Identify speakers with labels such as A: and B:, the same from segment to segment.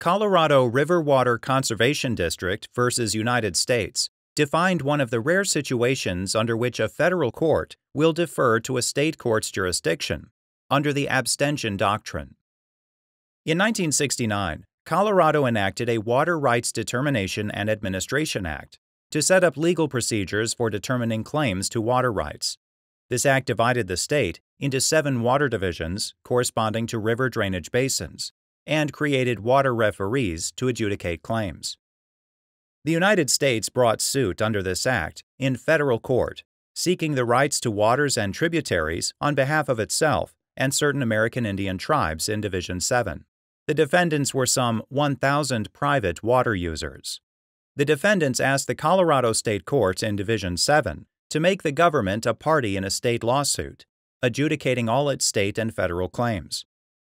A: Colorado River Water Conservation District versus United States defined one of the rare situations under which a federal court will defer to a state court's jurisdiction under the abstention doctrine. In 1969, Colorado enacted a Water Rights Determination and Administration Act to set up legal procedures for determining claims to water rights. This act divided the state into seven water divisions corresponding to river drainage basins and created water referees to adjudicate claims. The United States brought suit under this act in federal court, seeking the rights to waters and tributaries on behalf of itself and certain American Indian tribes in Division 7. The defendants were some 1,000 private water users. The defendants asked the Colorado State courts in Division 7 to make the government a party in a state lawsuit, adjudicating all its state and federal claims.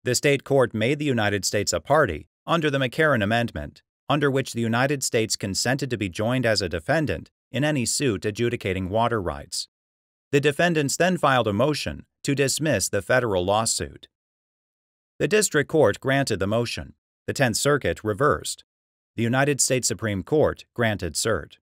A: The state court made the United States a party under the McCarran Amendment, under which the United States consented to be joined as a defendant in any suit adjudicating water rights. The defendants then filed a motion to dismiss the federal lawsuit. The district court granted the motion. The Tenth Circuit reversed. The United States Supreme Court granted cert.